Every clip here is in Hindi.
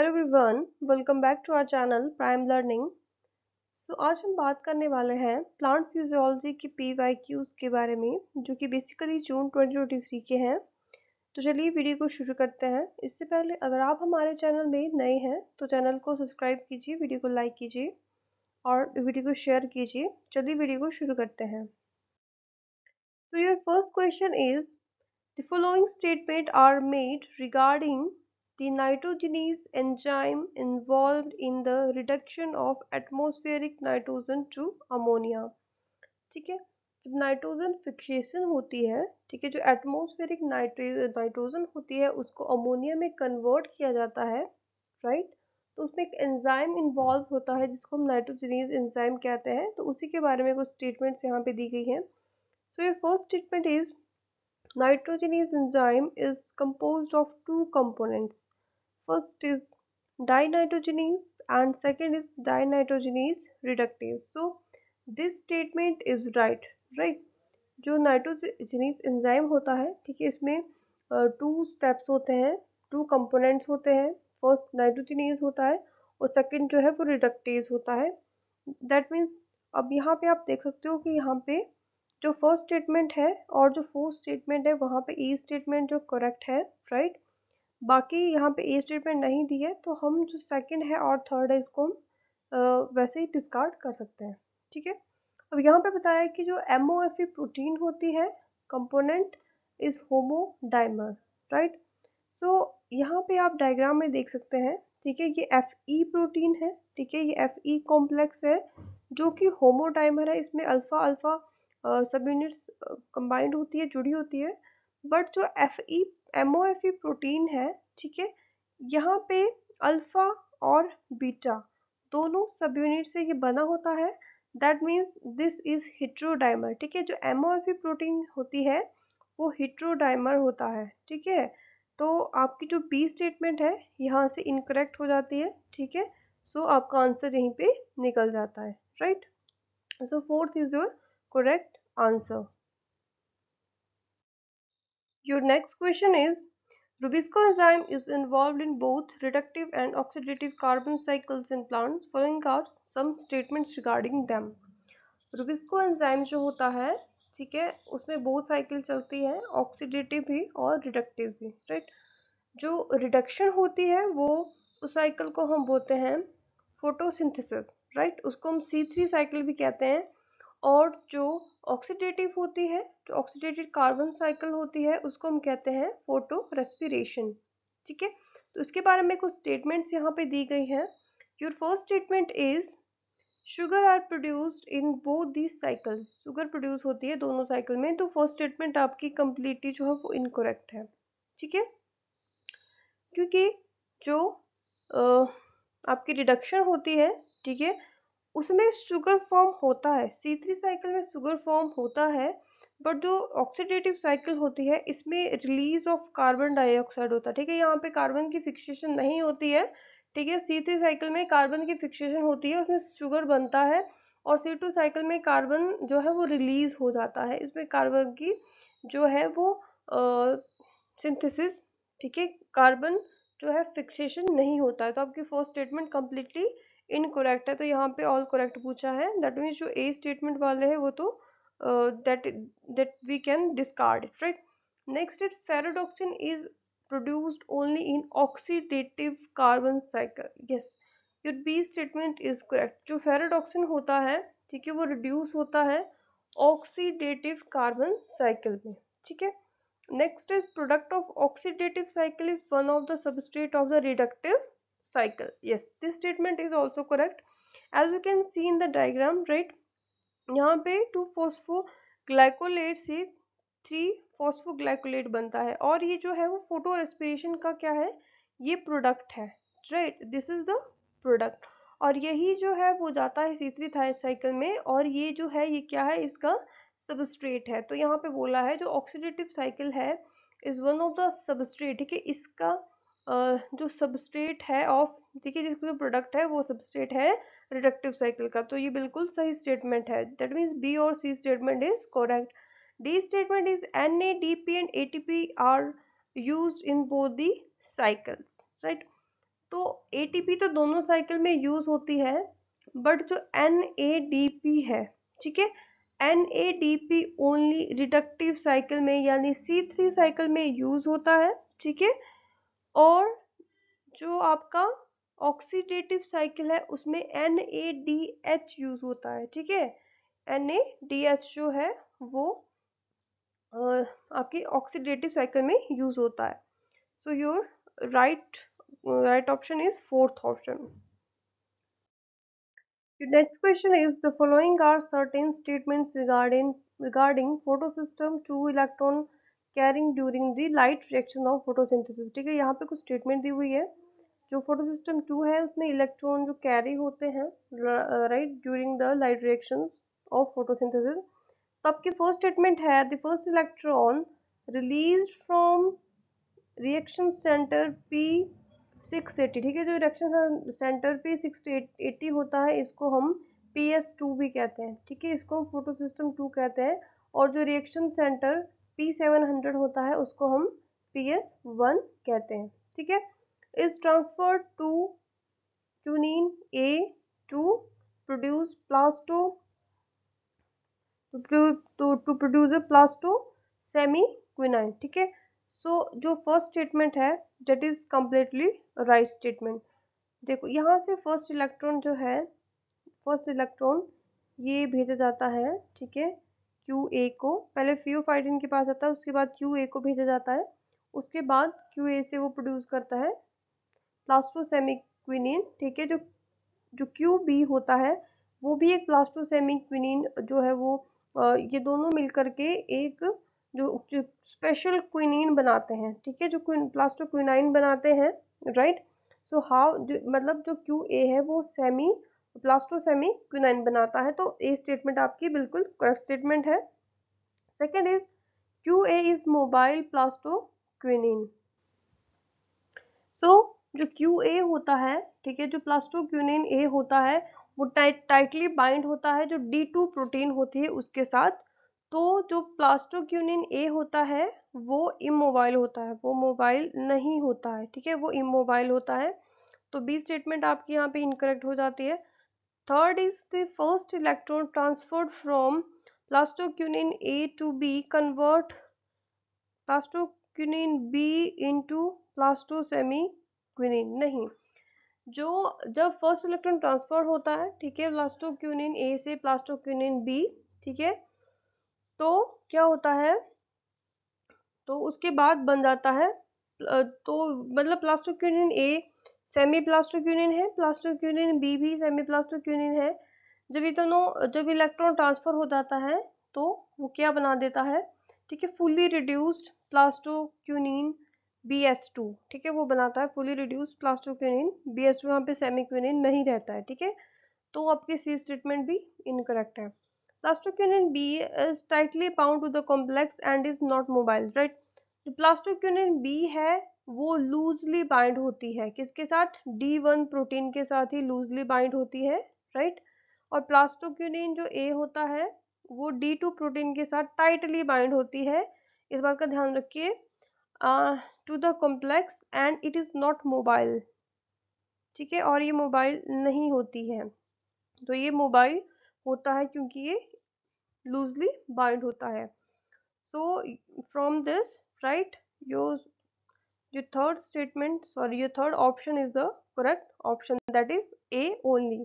Hello everyone welcome back to our channel prime learning so आज हम बात करने वाले हैं प्लांट फिजियोलॉजी की पी वाई क्यूज के बारे में जो कि basically June twenty twenty three के हैं तो चलिए वीडियो को शुरू करते हैं इससे पहले अगर आप हमारे चैनल में नए हैं तो चैनल को सब्सक्राइब कीजिए वीडियो को लाइक कीजिए और वीडियो को शेयर कीजिए चलिए वीडियो को शुरू करते हैं तो your first question is the following statement are made regarding The nitrogenase enzyme involved in the reduction of atmospheric nitrogen to ammonia. ठीक है जब नाइट्रोजन फिक्सेशन होती है ठीक है जो एटमोस्फेरिक नाइट्रोजन होती है उसको अमोनिया में कन्वर्ट किया जाता है राइट तो उसमें एक एंजाइम इन्वॉल्व होता है जिसको हम नाइट्रोजनीज एंजाइम कहते हैं तो उसी के बारे में कुछ स्टेटमेंट्स यहाँ पे दी गई हैं सो ये first statement is nitrogenase enzyme is compose of two components first is dinitrogenase and second is dinitrogenase reductase so this statement is right right जो नाइट्रोजनीस एंजाइम होता है ठीक है इसमें टू स्टेप्स होते हैं टू कंपोनेंट्स होते हैं फर्स्ट नाइट्रोजनीस होता है और सेकंड जो है वो रिडक्टेज होता है दैट मीन्स अब यहाँ पे आप देख सकते हो कि यहाँ पे जो फर्स्ट स्टेटमेंट है और जो फोर्थ स्टेटमेंट है वहाँ पे ई स्टेटमेंट जो करेक्ट है राइट right? बाकी यहाँ पे ए स्टेटमेंट नहीं दी है तो हम जो सेकंड है और थर्ड है इसको हम वैसे ही डिस्कार्ड कर सकते हैं ठीक है अब यहाँ पे बताया है कि जो एम ओ एफ प्रोटीन होती है component is homodimer right so यहाँ पे आप डायग्राम में देख सकते हैं ठीक है ये एफ ई प्रोटीन है ठीक है ये एफ ई कॉम्प्लेक्स है जो कि होमोडाइमर है इसमें alpha alpha subunits combined होती है जुड़ी होती है बट जो F E e M protein e है ठीक है यहाँ पे अल्फ़ा और बीटा दोनों सब यूनिट से ये बना होता है that means this is heterodimer ठीक है जो एम प्रोटीन e होती है वो हिट्रोडाइमर होता है ठीक है तो आपकी जो बी स्टेटमेंट है यहाँ से इनकरेक्ट हो जाती है ठीक है सो आपका आंसर यहीं पे निकल जाता है right so fourth is your correct answer Your next question is Rubisco enzyme is involved in both reductive and oxidative carbon cycles in plants. Following are some statements regarding them. Rubisco enzyme जो होता है ठीक है उसमें बहुत साइकिल चलती है ऑक्सीडेटिव भी और रिडक्टिव भी राइट जो रिडक्शन होती है वो उस साइकिल को हम बोलते हैं फोटोसिंथेसिस राइट उसको हम सी थ्री साइकिल भी कहते हैं और जो ऑक्सीडेटिव होती है जो ऑक्सीडेटिव कार्बन साइकिल होती है उसको हम कहते हैं फोटो रेस्पिरेशन ठीक है तो इसके बारे में कुछ स्टेटमेंट्स यहाँ पे दी गई हैं your first statement is sugar are produced in both these cycles sugar produce होती है दोनों साइकिल में तो फर्स्ट स्टेटमेंट आपकी कंप्लीटली जो है वो इनकोरेक्ट है ठीक है क्योंकि जो आ, आपकी रिडक्शन होती है ठीक है उसमें शुगर फॉर्म होता है सी थ्री साइकिल में शुगर फॉर्म होता है बट जो ऑक्सीडेटिव साइकिल होती है इसमें रिलीज ऑफ कार्बन डाइऑक्साइड होता है ठीक है यहाँ पे कार्बन की फिक्सेशन नहीं होती है ठीक है सी थ्री साइकिल में कार्बन की फिक्सेशन होती है उसमें शुगर बनता है और सी टू साइकिल में कार्बन जो है वो रिलीज हो जाता है इसमें कार्बन की जो है वो सिंथेसिस ठीक है कार्बन जो है फिक्सेशन नहीं होता है तो आपकी first statement completely incorrect है तो यहाँ पे ऑल करेक्ट पूछा है दैट मीन्स जो ए स्टेटमेंट वाले हैं वो तो that that we can discard it right next it ferredoxin is produced only in oxidative carbon cycle yes your B statement is correct जो फेरोडोक्सिन होता है ठीक है वो रिड्यूस होता है ऑक्सीडेटिव कार्बन साइकिल में ठीक है next is product of oxidative cycle is one of the substrate of the reductive cycle yes this statement is also correct as you can see in the diagram right यहाँ पे टू फोस्फोग्लाइकोलेट से थ्री फोस्फोग्लाइकोलेट बनता है और ये जो है वो फोटो रेस्पिरेशन का क्या है ये प्रोडक्ट है right this is the product और यही जो है वो जाता है सी थ्री साइकिल में और ये जो है ये क्या है इसका सबस्ट्रेट है तो यहाँ पे बोला है जो ऑक्सीडेटिव साइकिल है is one of the substrate ठीक है इसका जो सबस्ट्रेट है ऑफ देखिए जिसका जो प्रोडक्ट है वो सबस्ट्रेट है रिडक्टिव साइकिल का तो ये बिल्कुल सही स्टेटमेंट है दैट मीन्स बी और C statement is correct D statement is N A D P and A T P are use in both the cycles right तो ए टी पी तो दोनों साइकिल में यूज होती है बट जो एन ए डी पी है ठीक है N A D P only reductive cycle में यानी सी थ्री साइकिल में यूज होता है ठीक है और जो आपका ऑक्सीडेटिव साइकिल है उसमें N A D H use होता है ठीक है एन ए डी एच जो है वो आपकी ऑक्सीडेटिव साइकिल में यूज होता है so your right right option is fourth option next question is the following are certain statements regarding regarding photo system two electron carrying during the light reaction of photosynthesis ठीक है यहाँ पे कुछ स्टेटमेंट दी हुई है जो फोटो सिस्टम टू है उसमें इलेक्ट्रॉन जो कैरी होते हैं right during the light reaction of photosynthesis तो आपकी फर्स्ट स्टेटमेंट है the first electron release from reaction centre P six eighty ठीक है जो reaction centre P six eighty होता है इसको हम पी एस टू भी कहते हैं ठीक है इसको हम फोटो सिस्टम टू कहते हैं और जो reaction centre P seven hundred होता है उसको हम पी एस वन कहते हैं ठीक है इस transfer to quinone A to produce plasto to produce plasto semi quinone ठीक है सो जो फर्स्ट स्टेटमेंट है that is completely right statement देखो यहाँ से फर्स्ट इलेक्ट्रॉन जो है फर्स्ट इलेक्ट्रॉन ये भेजा जाता है ठीक है क्यू ए को पहले फाइटिन के पास आता है उसके बाद क्यू ए को भेजा जाता है उसके बाद क्यू ए से वो प्रोड्यूस करता है प्लास्टोसेमिक्विनिन ठीक है जो जो क्यू बी होता है वो भी एक प्लास्टोसेमिक्विनिन जो है वो ये दोनों मिलकर के एक जो, जो स्पेशल क्विनिन बनाते हैं ठीक है जो प्लास्टोक्विनाइन बनाते हैं राइट सो हाउ मतलब जो क्यू ए है वो सेमी प्लास्टोसेमी क्विनाइन बनाता है तो ए स्टेटमेंट आपकी बिल्कुल करेक्ट स्टेटमेंट है second is Q A is mobile plasto plastoquinone so जो क्यू ए होता है ठीक है जो प्लास्टो प्लास्टोक्विनिन ए होता है वो टाइट टाइटली बाइंड होता है जो डी टू प्रोटीन होती है उसके साथ तो जो प्लास्टो प्लास्टोक्यूनिन ए होता है वो इमोबाइल होता है वो मोबाइल नहीं होता है ठीक है वो इमोबाइल होता है तो बी स्टेटमेंट आपकी यहाँ पे इनकरेक्ट हो जाती है Third is the first electron transferred from plastoquinin A to B convert plastoquinin B into plastosemicquinin नहीं जो जब फर्स्ट इलेक्ट्रॉन ट्रांसफर होता है ठीक है प्लास्टोक्यूनिन ए से प्लास्टोक्यूनिन बी ठीक है तो क्या होता है तो उसके बाद बन जाता है तो मतलब plastoquinone A semi plastic union है प्लास्टिक यूनियन बी भी सेमी प्लास्टिक यूनियन है जब ये दोनों जब इलेक्ट्रॉन ट्रांसफर हो जाता है तो वो क्या बना देता है ठीक है fully reduced plastoquinone B S two ठीक है वो बनाता है fully reduced plastoquinone B S two यहाँ पे सेमीक्यूनिन नहीं रहता है ठीक है तो आपके सी स्टेटमेंट भी इनकरेक्ट है plastoquinone B is tightly bound to the complex and is not mobile right plastoquinone B है वो लूजली बाइंड होती है किसके साथ डी वन प्रोटीन के साथ ही लूजली बाइंड होती है राइट और प्लास्टोक्यूनिन जो ए होता है वो डी टू प्रोटीन के साथ टाइटली बाइंड होती है इस बात का ध्यान रखिए to the complex and it is not mobile ठीक है और ये मोबाइल नहीं होती है तो ये मोबाइल होता है क्योंकि ये लूजली बाइंड होता है so from this right yours your third statement sorry your third option is the correct option that is a only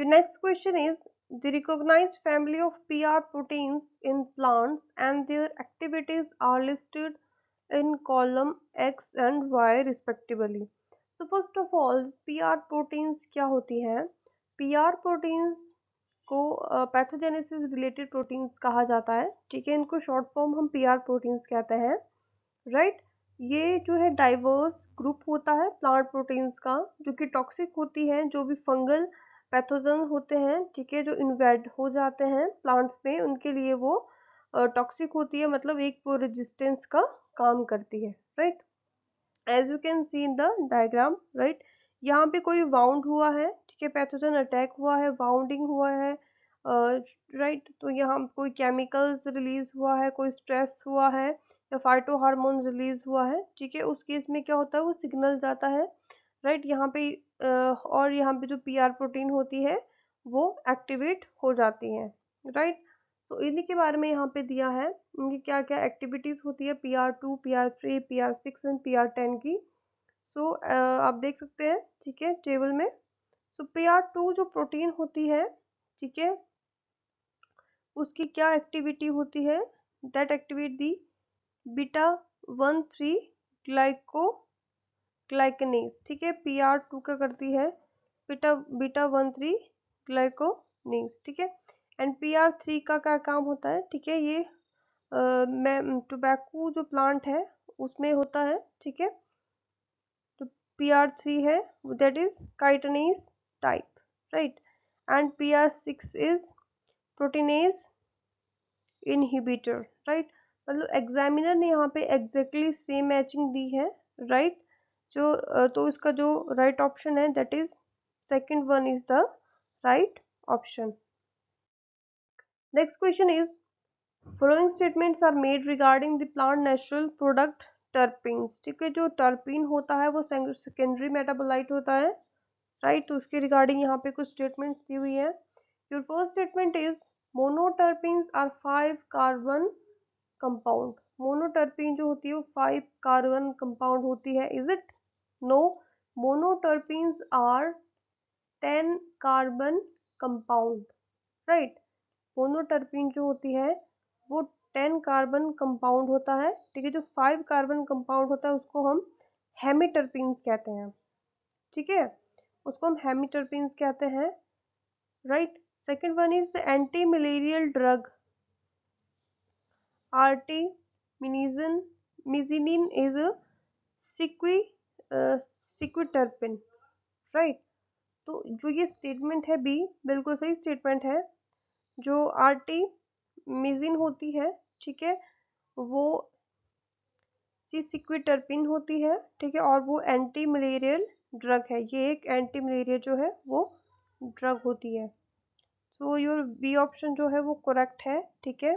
your next question is the recognized family of pr proteins in plants and their activities are listed in column x and y respectively so first of all pr proteins क्या होती हैं pr proteins को पैथोजेनेसिस रिलेटेड प्रोटीन्स कहा जाता है ठीक है इनको शॉर्ट फॉर्म हम पीआर प्रोटीन्स कहते हैं राइट right? ये जो है डाइवर्स ग्रुप होता है प्लांट प्रोटीन्स का जो कि टॉक्सिक होती है जो भी फंगल पैथोजन होते हैं ठीक है जो इन्वेड हो जाते हैं प्लांट्स में उनके लिए वो टॉक्सिक होती है मतलब एक वो रेजिस्टेंस का काम करती है right as you can see in the diagram right यहाँ पे कोई वाउंड हुआ है ठीक है पैथोजन अटैक हुआ है वाउंडिंग हुआ है राइट uh, right? तो यहाँ कोई केमिकल्स रिलीज हुआ है कोई स्ट्रेस हुआ है या फाइटो हार्मोन रिलीज हुआ है ठीक है उस केस में क्या होता है वो सिग्नल जाता है राइट यहाँ पे और यहाँ पे जो आर प्रोटीन होती है वो एक्टिवेट हो जाती है राइट तो इन्हीं के बारे में यहाँ पे दिया है इनकी क्या क्या एक्टिविटीज़ होती है P R two P R three P R six and P R ten की सो so, आप देख सकते हैं ठीक है टेबल में सो पी आर टू जो प्रोटीन होती है ठीक है उसकी क्या एक्टिविटी होती है that activate the beta one three glyco glucanase ठीक है पी आर टू क्या करती है beta beta one three glucanase ठीक है एंड पी आर थ्री का क्या काम होता है ठीक है ये मैं टोबैको जो प्लांट है उसमें होता है ठीक है तो पी आर थ्री है that is chitinase type right and P R six is proteinase inhibitor right मतलब एग्जामिनर ने यहाँ पे एग्जैक्टली सेम मैचिंग दी है राइट right? जो तो इसका जो राइट right ऑप्शन है that is second one is the right option next question is following statements are made regarding the plant natural product terpenes ठीक है जो टर्पिन होता है वो सेकेंडरी मेटाबोलाइट होता है राइट right? तो उसके रिगार्डिंग यहाँ पे कुछ स्टेटमेंट्स दी हुई है your first statement is monoterpenes are five carbon compound monoterpene जो होती है वो फाइव कार्बन कंपाउंड होती है is it no monoterpenes are ten carbon compound right monoterpene जो होती है वो टेन कार्बन कंपाउंड होता है ठीक है जो फाइव कार्बन कंपाउंड होता है उसको हम हेमीटर्पीन्स कहते हैं ठीक है उसको हम हेमीटर्पीन्स कहते हैं right second one is the anti malarial drug artemisinin is a sequi, uh, sequiturpin right right? तो जो ये स्टेटमेंट है बी बिल्कुल सही स्टेटमेंट है जो आर्टी मिजिन होती है ठीक है वो सी सिक्विटर्पिन होती है ठीक है और वो एंटी मलेरियल ड्रग है ये एक एंटी मलेरिया जो है वो ड्रग होती है सो योर बी ऑप्शन जो है वो करेक्ट है ठीक है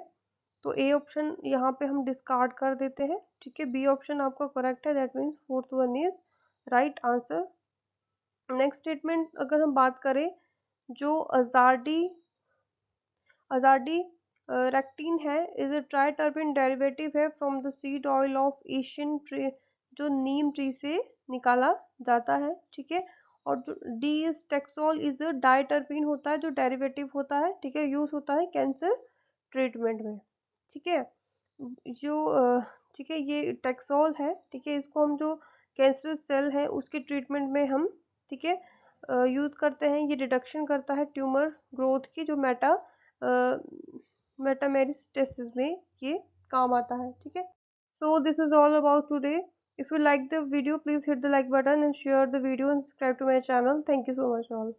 तो ए ऑप्शन यहाँ पे हम डिस्कार्ड कर देते हैं ठीक है बी ऑप्शन आपका करेक्ट है that means fourth one is right answer next statement अगर हम बात करें जो अजाडी अजाडी रेक्टीन है is a triterpene derivative है from the seed oil of Asian tree जो नीम ट्री से निकाला जाता है ठीक है और जो D is Taxol is a diterpene होता है जो डेरिवेटिव होता है ठीक है यूज़ होता है कैंसर ट्रीटमेंट में ठीक है जो ठीक है ये टेक्सोल है ठीक है इसको हम जो कैंसर सेल है उसके ट्रीटमेंट में हम ठीक है यूज़ करते हैं ये डिडक्शन करता है ट्यूमर ग्रोथ की जो मेटा मेटामेरिस्टेसिस में ये काम आता है ठीक है so this is all about today if you like the video please hit the like button and share the video and subscribe to my channel thank you so much all